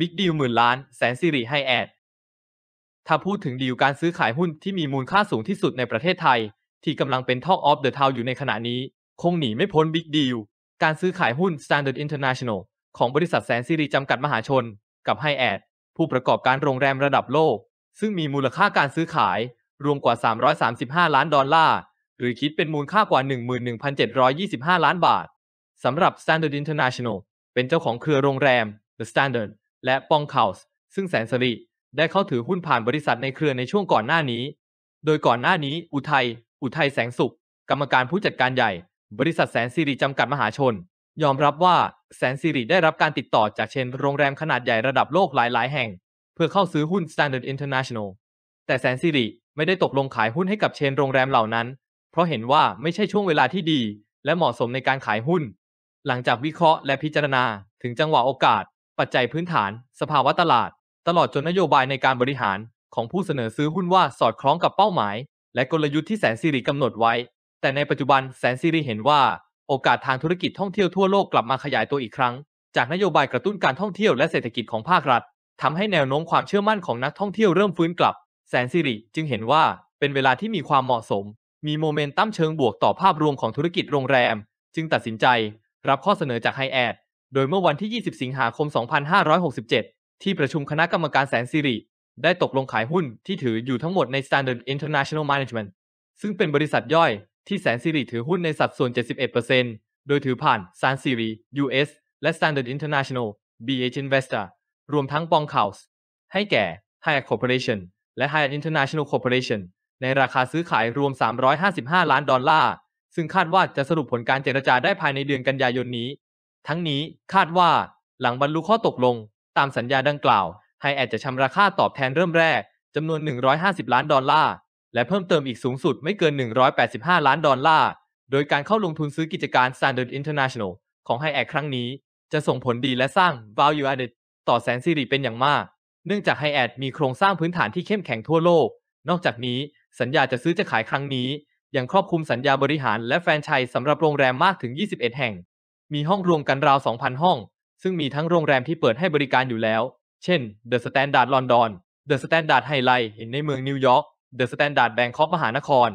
บิ๊กดีลหมื่นล้านแสนสิริให้แอด ถ้าพูดถึงดีลการซื้อขายหุ้นที่มีมูลค่าสูงที่สุดในประเทศไทย ที่กำลังเป็นท็อกออฟเดอะทาวอยู่ในขณะนี้ คงหนีไม่พ้นบิ๊กดีล การซื้อขายหุ้น Standard International ของบริษัทแสนสิริจำกัดมหาชน กับให้แอด ผู้ประกอบการโรงแรมระดับโลก ซึ่งมีมูลค่าการซื้อขายรวมกว่า 335 ล้านดอลลาร์หรือคิดเป็นมูลค่ากว่า11,725 ล้านบาทสำหรับ Standard International เป็นเจ้าของเครือโรงแรม The Standard และปองเข่าซึ่งแสนสริได้เข้าถือหุ้นผ่านบริษัทในเครือในช่วงก่อนหน้านี้ โดยก่อนหน้านี้ อุทัย อุทัยแสงสุข กรรมการผู้จัดการใหญ่ บริษัทแสนสิริจำกัดมหาชน ยอมรับว่าแสนสิริได้รับการติดต่อ จากเชนโรงแรมขนาดใหญ่ระดับโลกหลาย ๆ แห่ง เพื่อเข้าซื้อหุ้น Standard International แต่แสนสิริไม่ได้ตกลงขายหุ้นให้กับเชนโรงแรมเหล่านั้น เพราะเห็นว่าไม่ใช่ช่วงเวลาที่ดี และเหมาะสมในการขายหุ้น หลังจากวิเคราะห์และพิจารณา ถึงจังหวะโอกาสปัจจัยพื้นฐาน สภาวะตลาด ตลอดจนนโยบายในการบริหารของผู้เสนอซื้อหุ้นว่าสอดคล้องกับเป้าหมาย และกลยุทธ์ที่แสนสิริกำหนดไว้แต่ในปัจจุบันแสนสิริเห็นว่า โอกาสทางธุรกิจท่องเที่ยวทั่วโลกกลับมาขยายตัวอีกครั้ง จากนโยบายกระตุ้นการท่องเที่ยวและเศรษฐกิจของภาครัฐ ทำให้แนวโน้มความเชื่อมั่นของนักท่องเที่ยวเริ่มฟื้นกลับ แสนสิริจึงเห็นว่าเป็นเวลาที่มีความเหมาะสม มีโมเมนตัมเชิงบวกต่อภาพรวมของธุรกิจโรงแรม จึงตัดสินใจ รับข้อเสนอจากไฮแอดโดยเมื่อวันที่ 20 สิงหาคม 2567 ที่ประชุมคณะกรรมการแสนสิริได้ตกลงขายหุ้นที่ถืออยู่ทั้งหมดใน Standard International Management ซึ่งเป็นบริษัทย่อยที่แสนสิริถือหุ้นในสัดส่วน 71%โดยถือผ่านซานซิริ US และ Standard International BH Investor รวมทั้งปองข่าวให้แก่ Hyatt Corporation และ Hyatt International Corporation ในราคาซื้อขายรวม 355 ล้านดอลลาร์ ซึ่งคาดว่าจะสรุปผลการเจรจาได้ภายในเดือนกันยายนนี้ทั้งนี้คาดว่าหลังบรรลุข้อตกลง ตามสัญญาดังกล่าวไฮแอดจะชำระค่าตอบแทนเริ่มแรกจำนวน 150 ล้านดอลลาร์และเพิ่มเติมอีกสูงสุดไม่เกิน 185 ล้านดอลลาร์โดยการเข้าลงทุนซื้อกิจการ Standard International ของไฮแอดครั้งนี้ จะส่งผลดีและสร้าง value added ต่อแสนซีรีเป็นอย่างมาก เนื่องจากไฮแอดมีโครงสร้างพื้นฐานที่เข้มแข็งทั่วโลก นอกจากนี้ สัญญาจะซื้อจะขายครั้งนี้ ยังครอบคลุมสัญญาบริหารและแฟรนไชส์สำหรับโรงแรมมากถึง 21 แห่งมีห้องรวมกันราว 2,000 ห้อง ซึ่งมีทั้งโรงแรมที่เปิดให้บริการอยู่แล้ว เช่น The Standard London The Standard Highlight ในเมืองนิวยอร์ก The Standard Bangkok มหานคร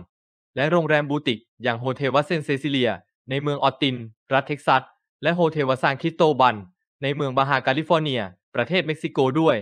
และโรงแรมบูติกอย่างโฮเทลวัเซนเซซิเลียในเมืองออตติน รัฐเท็กซัส และโฮเทลวัซานคิสโตบันในเมืองบาฮาแคลิฟอร์เนีย ประเทศเม็กซิโกด้วย